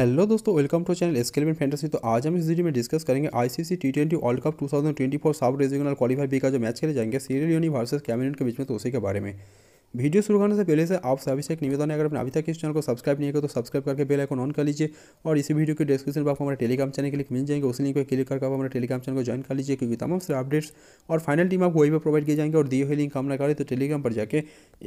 hello दोस्तों welcome to channel स्केलबिन fantasy तो आज हम इस वीडियो में डिस्कस करेंगे ICC T twenty World Cup 2024 South regional qualifier B का जो मैच खेले जाएंगे सीरियल यूनी कैमिनेट के बीच में तो उसी के बारे में वीडियो शुरू करने से पहले से आप सभी से एक निवेदन है अगर आपने अभी तक इस चैनल को सब्सक्राइब नहीं किया तो सब्सक्राइब करके बेल आइकन ऑन कर लीजिए और इसी वीडियो के डिस्क्रिप्शन बॉक्स में हमारे टेलीग्राम चैनल के लिंक मिल जाएंगे उस लिंक पर क्लिक करके आप हमारे टेलीग्राम चैनल को ज्वाइन कर लीजिए क्योंकि तमाम सारे अपडेट्स और फाइनल टीम आपको वही पर प्रोवाइड किए जाएंगे और दिए हुए लिंक काम ना करें तो टेलीग्राम पर जाकर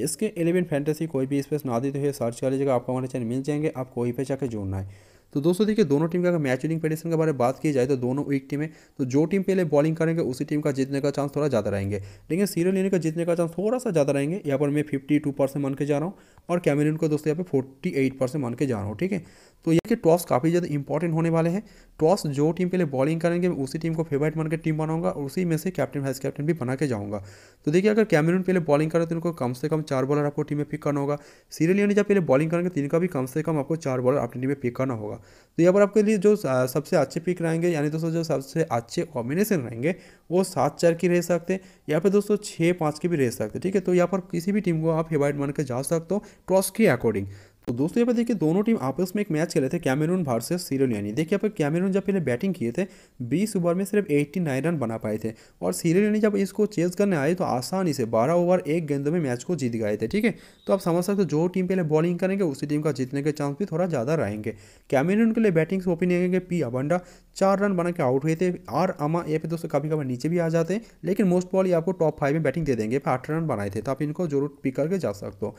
इसके एलेवन फैंटेसी कोई भी स्पेस ना देते हुए सर्च कर लीजिएगा आपको हमारे चैनल मिल जाएंगे आपको वहीं पर जाकर जोड़ना है तो दोस्तों देखिए दोनों टीम का अगर मैच विनिंग कंडीशन के बारे में बात की जाए तो दोनों एक टीम है तो जो टीम पहले बॉलिंग करेंगे उसी टीम का जीतने का चांस थोड़ा ज़्यादा रहेंगे लेकिन सीरियल लेने का जीतने का चांस थोड़ा सा ज़्यादा रहेंगे यहाँ पर मैं फिफ्टी टू परसेंट मान के जा रहा हूँ और कैमरून को दोस्तों यहाँ पर फोर्टी एट परसेंट मान के जा रहा हूँ ठीक है तो यह टॉस काफ़ी ज़्यादा इंपॉर्टेंट होने वाले हैं टॉस जो टीम पहले बॉलिंग करेंगे उसी टीम को फेवरेट मान के टीम बनाऊंगा और उसी में से कैप्टन वाइस कैप्टन भी बना के जाऊँगा तो देखिए अगर कैमरून पहले बॉलिंग करें तो इनको कम से कम चार बॉलर आपको टीम में पिक करना होगा सीरियल जब पहले बॉलिंग करेंगे तो इनका भी कम से कम आपको चार बॉलर अपनी टीम में पिक करना होगा होगा तो यहाँ पर आपके लिए जो सबसे अच्छे पिक रहेंगे यानी दोस्तों जो सबसे अच्छे कॉम्बिनेशन रहेंगे वो सात चार की रह सकते हैं या फिर दोस्तों छः पाँच की भी रह सकते ठीक है तो यहाँ पर किसी भी टीम को आप फेवरेट मान के जा सकते हो टॉस के अकॉर्डिंग तो दोस्तों यहाँ पर देखिए दोनों टीम आपस में एक मैच खेले थे कैमरून वर्सेस सीरोन यानी देखिए यहाँ पर कैमरून जब पहले बैटिंग किए थे 20 ओवर में सिर्फ 89 रन बना पाए थे और सीरोन यानी जब इसको चेज करने आए तो आसानी से 12 ओवर एक गेंद में मैच को जीत गए थे ठीक है तो आप समझ सकते हो जो टीम पहले बॉलिंग करेंगे उसी टीम का जीतने के चांस भी थोड़ा ज़्यादा रहेंगे कैमरून के लिए बैटिंग ओपिन के पी अबंडा चार रन बना के आउट हुए थे आर अमा ये पे दोस्तों कभी कभी नीचे भी आ जाते हैं लेकिन मोस्ट बॉल ये आपको टॉप फाइव में बैटिंग दे देंगे आठ रन बनाए थे तो आप इनको जरूर पिक करके जा सकते हो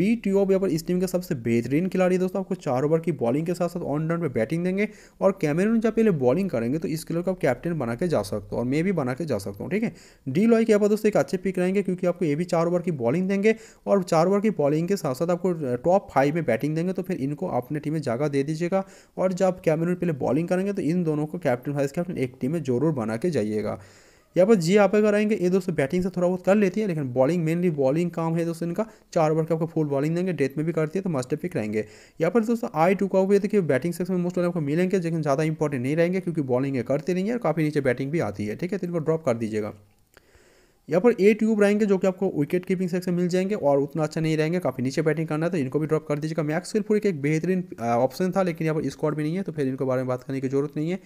बी टी ओ पर इस टीम का सबसे बेहतरीन खिलाड़ी दोस्तों आपको चार ओवर की बॉलिंग के साथ साथ ऑन रन पर बैटिंग देंगे और कैमरून जब पहले बॉलिंग करेंगे तो इस खिलाड़ी को आप कैप्टन बना के जा सकते हो और मैं भी बना के जा सकता हूँ ठीक है डी लॉय के बाद दोस्तों एक अच्छे पिक रहेंगे क्योंकि आपको ये भी चार ओवर की बॉलिंग देंगे और चार ओवर की बॉलिंग के साथ साथ आपको टॉप फाइव में बैटिंग देंगे तो फिर इनको अपने टीम में जगह दे दीजिएगा और जब कैमरून पहले बॉलिंग करेंगे तो इन दोनों को कैप्टन वाइस कैप्टन एक टीम में जरूर बना के जाइएगा यहाँ पर जी आप अगर आएंगे ये दोस्तों बैटिंग से थोड़ा बहुत कर लेती है लेकिन बॉलिंग मेनली बॉलिंग काम है दोस्तों इनका चार ओवर का आपको फुल बॉलिंग देंगे डेथ में भी करती है तो मास्टर पिक रहेंगे यहाँ पर दोस्तों आई टू का हुए देखिए बैटिंग सेक्शन में मोस्ट आपको मिलेंगे लेकिन ज़्यादा इंपॉर्टेंट नहीं रहेंगे क्योंकि बॉलिंग करते रहेंगे और काफ़ी नीचे बैटिंग भी आती है ठीक है तो इनको ड्रॉप कर दीजिएगा यहाँ पर ए ट्यूब रहेंगे जो कि आपको विकेट कीपिंग सेक्शन मिल जाएंगे और उतना अच्छा नहीं रहेंगे काफ़ी नीचे बैटिंग करना है तो इनको भी ड्रॉप कर दीजिएगा मैक्स एक बेहतरीन ऑप्शन था लेकिन यहाँ पर स्क्वाड भी नहीं है तो फिर इनको बारे में बात करने की जरूरत नहीं है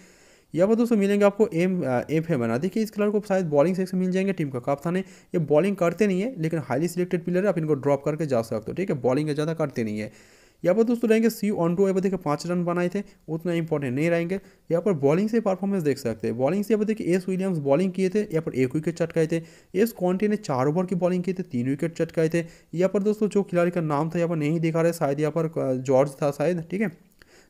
यहाँ पर दोस्तों मिलेंगे आपको एम एम है बना देखिए इस खिलाड़ी को शायद बॉलिंग सेक्शन मिल जाएंगे टीम का कप्तान है ये बॉलिंग करते नहीं है लेकिन हाईली सिलेक्टेड प्लेयर है आप इनको ड्रॉप करके जा सकते हो ठीक है बॉलिंग ज़्यादा करते नहीं है यहाँ पर दोस्तों रहेंगे सी ऑन टू यहाँ पर देखिए पाँच रन बनाए थे उतना इंपॉर्टेंट नहीं रहेंगे यहाँ पर बॉलिंग से परफॉर्मेंस देख सकते हैं बॉलिंग से यहाँ पर देखिए एस विलियम्स बॉलिंग किए थे यहाँ पर एक विकेट चटकाए थे एस कॉन्टी ने चार ओवर की बॉलिंग किए थे तीन विकेट चटकाए थे यहाँ पर दोस्तों जो खिलाड़ी का नाम था यहाँ पर नहीं दिखा रहे शायद यहाँ पर जॉर्ज था शायद ठीक है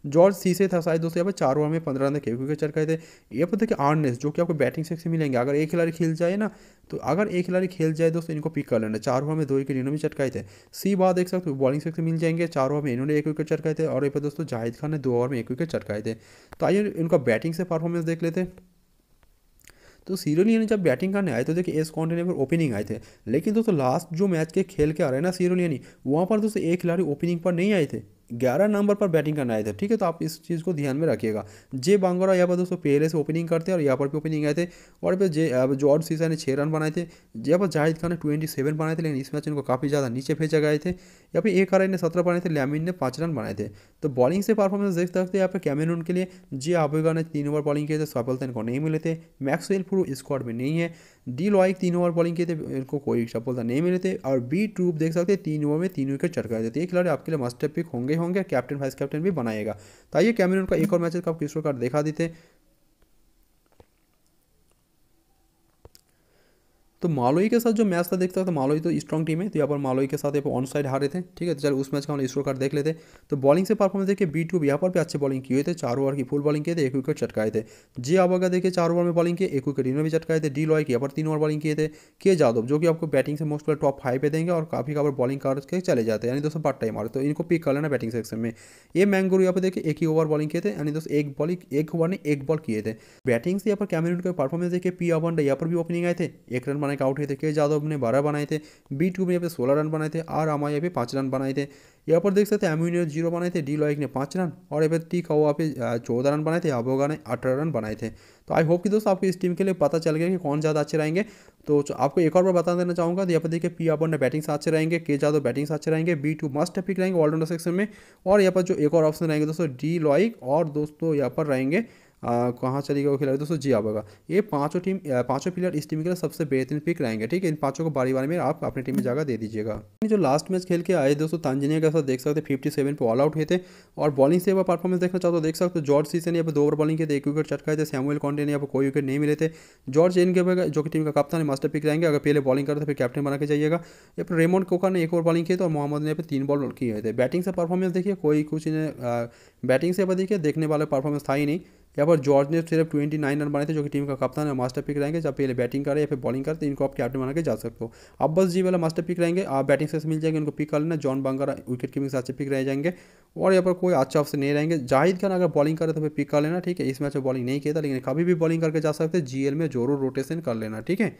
जॉर्ज सीसे था शायद दोस्तों यहाँ पर चार ओवर में पंद्रह रन देखे विकेट चल थे ये पर देखिए आर्नेस जो कि आपको बैटिंग सेक्शन मिलेंगे अगर एक खिलाड़ी खेल जाए ना तो अगर एक खिलाड़ी खेल जाए दोस्तों इनको पिक कर लेना चार ओवर में दो विकेट इन्होंने चटकाए थे सी बात देख सकते हो बॉलिंग सेक्शन मिल जाएंगे चार ओवर में इन्होंने एक विकेट चटकाए थे और ये पर दोस्तों जाहिद खान ने दो ओवर में एक विकेट चटकाए थे तो आइए इनका बैटिंग से परफॉर्मेंस देख लेते तो तो ने जब बैटिंग करने आए तो देखिए एस कॉन्टेन पर ओपनिंग आए थे लेकिन दोस्तों लास्ट जो मैच के खेल के आ रहे हैं ना सीरोलियनी वहाँ पर दोस्तों एक खिलाड़ी ओपनिंग पर नहीं आए थे ग्यारह नंबर पर बैटिंग करने आए थे ठीक है तो आप इस चीज़ को ध्यान में रखिएगा जे बांगोरा यहाँ पर दोस्तों पहले से ओपनिंग करते हैं और यहाँ पर भी ओपनिंग आए थे और फिर जे जॉर्ज सीसा ने छः रन बनाए थे यहाँ पर जाहिद खान ने ट्वेंटी सेवन बनाए थे लेकिन इस मैच इनको काफ़ी ज़्यादा नीचे भेजा गए थे या फिर एक आर ने सत्रह बनाए थे लैमिन ने पाँच रन बनाए थे तो बॉलिंग से परफॉर्मेंस देख सकते हैं यहाँ पर कैमिन के लिए जे आबेगा ने तीन ओवर बॉलिंग किए थे सफलता इनको नहीं मिले थे मैक्सवेल पूर्व स्क्वाड में नहीं है डी लॉइक तीन ओवर बॉलिंग किए थे इनको कोई सफलता नहीं मिले थे और बी ट्रूप देख सकते हैं तीन ओवर में तीन विकेट गए थे तो ये खिलाड़ी आपके लिए मास्टर पिक होंगे होंगे कैप्टन वाइस कैप्टन भी बनाएगा तो आइए कैमरून का एक और मैच आप किस प्रकार देखा देते हैं तो मालोई के साथ जो मैच था देखता था तो मालोई तो स्ट्रॉन्ग टीम है तो यहाँ पर मालोई के साथ ऑन साइड हारे थे ठीक है तो चल उस मैच का हम स्कोर कार्ड देख लेते तो बॉलिंग से परफॉर्मेंस देखिए बी टू यहाँ पर भी अच्छे बॉलिंग किए थे चार ओवर की फुल बॉलिंग किए थे एक विकेट चटकाए थे जी आबागा देखिए चार ओवर में बॉलिंग किए एक विकेट इन्होंने भी चटकाए थे डी लॉय की यहाँ पर तीन ओवर बॉलिंग किए थे के जादव जो कि आपको बैटिंग से मोस्ट टॉप फाइव पे देंगे और काफी काबर बॉलिंग करके चले जाते हैं यानी दोस्तों पार्ट टाइम आ तो इनको पिक कर लेना बैटिंग सेक्शन में ये मैंगो यहाँ पर देखिए एक ही ओवर बॉलिंग किए थे यानी दोस्तों एक बॉलिंग एक ओवर ने एक बॉल किए थे बैटिंग से यहाँ पर कैमरून के परफॉर्मेंस देखिए पी अवन यहाँ पर भी ओपनिंग आए थे एक रन बनाकर आउट हुए थे के यादव ने बारह बनाए थे बी टू में यहाँ पे सोलह रन बनाए थे आर आमा यहाँ पे पाँच रन बनाए थे यहाँ पर देख सकते हैं एम्यूनियर जीरो बनाए थे डी लॉइक ने पाँच रन और यहाँ पर टी का वहाँ पे चौदह रन बनाए थे आबोगा ने अठारह रन बनाए थे तो आई होप कि दोस्तों आपको इस टीम के लिए पता चल गया कि कौन ज़्यादा अच्छे रहेंगे तो आपको एक और बार बता देना चाहूँगा तो यहाँ पर देखिए पी आबर ने बैटिंग से अच्छे रहेंगे के यादव बैटिंग से अच्छे रहेंगे बी टू मस्ट पिक रहेंगे ऑलराउंडर सेक्शन में और यहाँ पर जो एक और ऑप्शन रहेंगे दोस्तों डी लॉइक और दोस्तों यहाँ पर रहेंगे कहाँ चली गई खिलाड़ी दोस्तों जी बगा ये पाँचों टीम पाँचों प्लेयर इस टीम के लिए सबसे बेहतरीन पिक रहेंगे ठीक है इन पाँचों को बारी बारी में आप अपनी टीम में जगह दे दीजिएगा जो लास्ट मैच खेल के आए दोस्तों तंजनिया के साथ देख सकते फिफ्टी सेवन पर ऑल आउट हुए थे और बॉलिंग से आप परफॉर्मेंस देखना चाहते हो देख सकते जॉर्ज सीसे ने दो ओवर बॉलिंग के थे एक विकेट चटकाए थे सैमुअल कॉन्टे ने कोई विकेट नहीं मिले थे जॉर्ज एन के जो कि टीम का कप्तान है मास्टर पिक रहेंगे अगर पहले बॉलिंग करते फिर कैप्टन बना के जाइएगा या पर रेमोन कोका ने एक ओवर बॉलिंग की तो और मोहम्मद ने तीन बॉल किए थे बैटिंग से परफॉर्मेंस देखिए कोई कुछ बैटिंग से देखिए देखने वाला परफॉर्मेंस था ही नहीं यहाँ पर जॉर्ज ने सिर्फ ट्वेंटी नाइन रन बनाए थे जो कि टीम का कप्तान है मास्टर पिक रहेंगे जब पहले बैटिंग करें या फिर बॉलिंग करते तो इनको आप कैप्टन बना के जा सकते हो अब बस जी वाला मास्टर पिक रहेंगे आप बैटिंग से मिल जाएंगे उनको पिक कर लेना जॉन बंगर विकेट कीपिंग से अच्छे पिक रह जाएंगे और यहाँ पर कोई अच्छा ऑप्शन नहीं रहेंगे जाहिद खान अगर बॉलिंग करें तो फिर पिक कर लेना ठीक है इस मैच में बॉलिंग नहीं किया था लेकिन कभी भी बॉलिंग करके जा सकते जी में जरूर रोटेशन कर लेना ठीक है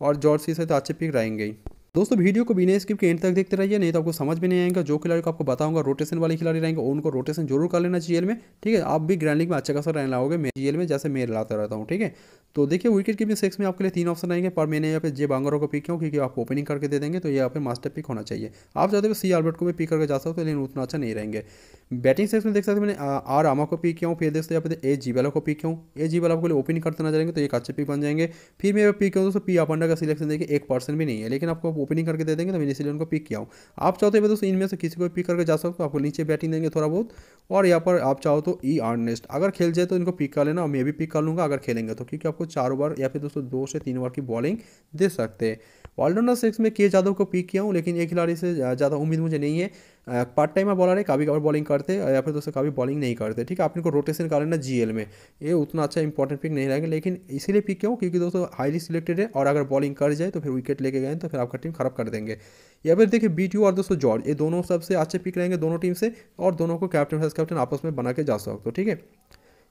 और जॉर्ज सी से तो अच्छे पिक रहेंगे ही दोस्तों वीडियो को बिना स्किप के एंड तक देखते रहिए नहीं तो आपको समझ में नहीं आएगा जो खिलाड़ी को आपको बताऊंगा रोटेशन वाले खिलाड़ी रहेंगे उनको रोटेशन जरूर कर लेना जीएल में ठीक है आप भी ग्रैंड लीग में अच्छा खासा रहना लाओगे मैं जीएल में जैसे मैं लाता रहता हूँ ठीक है तो देखिए विकेट कीपिंग सेक्स में आपके लिए तीन ऑप्शन आएंगे पर मैंने यहाँ पे जे बांगरो को पिक क्यों क्योंकि आप ओपनिंग करके दे देंगे तो यहाँ पे मास्टर पिक होना चाहिए आप चाहते हो सी आलबर्ट को भी पिक करके जा सकते हो लेकिन उतना अच्छा नहीं रहेंगे बैटिंग सेक्स में देख सकते हैं मैंने आर आमा को पिक किया हूँ फिर देख सकते हैं ए जी वाला को पिक किया हूँ ए जी वाला आपको ओपन करते ना जाएंगे तो एक अच्छे पिक बन जाएंगे फिर मैं पिक किया दोस्तों पी आपंडा का सिलेक्शन देखिए एक पर्सन भी नहीं है लेकिन आपको ओपनिंग करके दे देंगे तो मैंने इसलिए उनको पिक किया हूँ आप चाहते तो हैं दोस्तों इनमें से किसी को पिक करके जा सकते हो तो आपको नीचे बैटिंग देंगे थोड़ा बहुत और यहाँ पर आप चाहो तो ई e आर्नेस्ट अगर खेल जाए तो इनको पिक कर लेना और मैं भी पिक कर लूँगा अगर खेलेंगे तो क्योंकि आपको चार ओवर या फिर दोस्तों दो से तीन ओवर की बॉलिंग दे सकते हैं ऑलराउंडर सिक्स में के यादव को पिक किया हूँ लेकिन ये खिलाड़ी से ज़्यादा उम्मीद मुझे नहीं है पार्ट टाइम बॉलर है कभी कभी बॉलिंग करते हैं या फिर दोस्तों कभी बॉलिंग नहीं करते ठीक है आपने को रोटेशन कर लेना जी में ये उतना अच्छा इंपॉर्टेंट पिक नहीं रहेगा लेकिन इसीलिए पिक क्यों क्योंकि दोस्तों हाईली सिलेक्टेड है और अगर बॉलिंग कर जाए तो फिर विकेट लेके गए तो फिर आपका टीम खराब कर देंगे या फिर देखिए बी और दोस्तों जॉर्ज ये दोनों सबसे अच्छे पिक रहेंगे दोनों टीम से और दोनों को कैप्टन वाइस कैप्टन आपस में बना के जा सकते हो ठीक है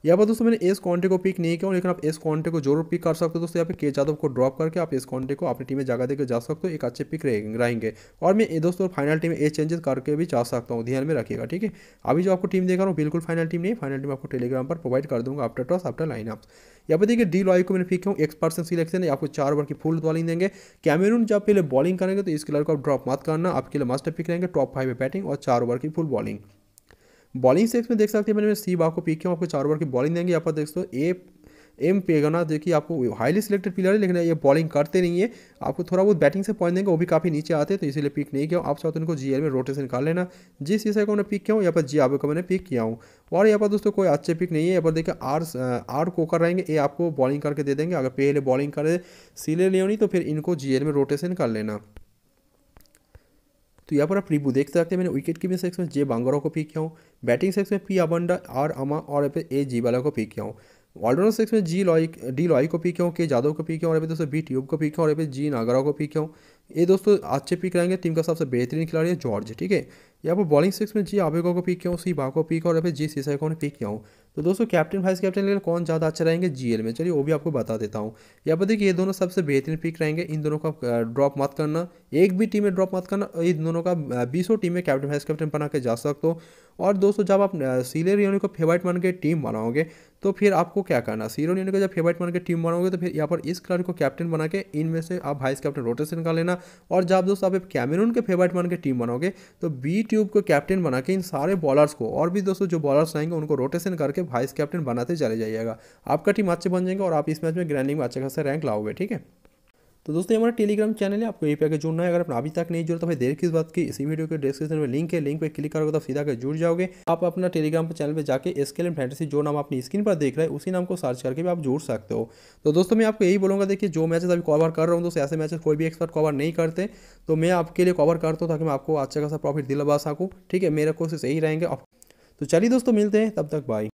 यहाँ पर दोस्तों मैंने एस कॉन्टे को पिक नहीं किया लेकिन आप एस कॉन्टे को जरूर पिक कर सकते हो दोस्तों यहाँ पे के जादव को ड्रॉप करके आप एस कॉन्टे को अपनी टीम में जगह देकर जा सकते हो एक अच्छे पिक रहेंगे और मैं दोस्तों फाइनल टीम में ए चेंजेस करके भी जा सकता हूँ ध्यान में रखिएगा ठीक है अभी जो आपको टीम देख रहा हूँ बिल्कुल फाइनल टीम नहीं फाइनल टीम आपको टेलीग्राम पर प्रोवाइड कर दूंगा आफ्टर टॉस आफ्टर लाइनअप यहाँ पर देखिए डी लॉय को मैंने पिक किया हूँ एक्स पर्सन सिलेक्शन है आपको चार ओवर की फुल बॉलिंग देंगे कैमरून जब पहले बॉलिंग करेंगे तो इस किलर को आप ड्रॉप मत करना आपके लिए मास्टर पिक रहेंगे टॉप फाइव में बैटिंग और चार ओवर की फुल बॉलिंग बॉलिंग सेक्स में देख सकते हैं मैंने सी बाग को पीक किया आपको चार ओवर की बॉलिंग देंगे यहाँ पर देख ए एम पेगना देखिए आपको हाईली सिलेक्टेड प्लेयर है लेकिन ये बॉलिंग करते नहीं है आपको थोड़ा बहुत बैटिंग से पॉइंट देंगे वो भी काफ़ी नीचे आते हैं तो इसीलिए पिक नहीं किया आप चाहते तो जी में रोटेशन कर लेना जी हिसाब को मैंने पिक किया हूँ यहाँ पर जी आबे को मैंने पिक किया हूँ और यहाँ पर दोस्तों कोई अच्छे पिक नहीं है यहाँ पर देखिए आर आर कोकर रहेंगे ये आपको बॉलिंग करके दे देंगे अगर पहले बॉलिंग करे सीले ले तो फिर इनको जी में रोटेशन कर लेना तो यहाँ पर आप रिव्यू देखते रहते हैं मैंने विकेट कीपिंग सेक्स में जे बांगरा को पिक किया हूँ बैटिंग सेक्स में पी अबंडा आर अमा और यहाँ ए जी वाला को पिक किया हूँ ऑलराउंडर सेक्स में जी लॉय डी लॉय को पिक किया हूँ के जादव को पिक किया और यहाँ दोस्तों बी ट्यूब को पिक किया और यहाँ जी नागरा को पिक किया हूँ ये दोस्तों अच्छे पिक रहेंगे टीम का सबसे बेहतरीन खिलाड़ी है जॉर्ज ठीक है यहाँ पर बॉलिंग सेक्स में जी आबेगा को पिक किया हूँ सी बा को पिक और यहाँ जी सीसाई को पिक किया हूँ तो दोस्तों कैप्टन वाइस कैप्टन के लिए कौन ज़्यादा अच्छा रहेंगे जीएल में चलिए वो भी आपको बता देता हूँ यहाँ पर देखिए ये दोनों सबसे बेहतरीन पिक रहेंगे इन दोनों का ड्रॉप मत करना एक भी टीम में ड्रॉप मत करना इन दोनों का बीसों टीम में कैप्टन वाइस कैप्टन बना के जा सकते हो और दोस्तों जब आप सीरियर रियोनी को फेवरेट मान के टीम बनाओगे तो फिर आपको क्या करना सीरियर रियोनी का जब फेवरेट मान के टीम बनाओगे तो फिर यहाँ पर इस खिलाड़ी को कैप्टन बना के इनमें से आप वाइस कैप्टन रोटेशन कर लेना और जब दोस्तों आप कैमरून के फेवरेट मान के टीम बनाओगे तो बी ट्यूब को कैप्टन बना के इन सारे बॉलर्स को और भी दोस्तों जो बॉलर्स रहेंगे उनको रोटेशन करके के वाइस कैप्टन बनाते चले जाइएगा आपका टीम अच्छे बन जाएंगे और आप इस मैच में ग्रैंडिंग में अच्छा खासा रैंक लाओगे ठीक है तो दोस्तों हमारा टेलीग्राम चैनल है आपको यहीं पे आकर जुड़ना है अगर आप अभी तक नहीं जुड़े तो भाई देर किस बात की इसी वीडियो के डिस्क्रिप्शन में लिंक है लिंक पर क्लिक करोगे तो सीधा कर जुड़ जाओगे आप अपना टेलीग्राम पर चैनल पे जाके एसकेल एम फैंटेसी जो नाम अपनी स्क्रीन पर देख रहे हैं उसी नाम को सर्च करके भी आप जुड़ सकते हो तो दोस्तों मैं आपको यही बोलूँगा देखिए जो मैचेस अभी कवर कर रहा हूँ दोस्तों ऐसे मैचेस कोई भी एक्सपर्ट कवर नहीं करते तो मैं आपके लिए कवर करता हूँ ताकि मैं आपको अच्छा खासा प्रॉफिट दिलवा सकूँ ठीक है मेरा कोशिश यही रहेंगे तो चलिए दोस्तों मिलते हैं तब तक बाय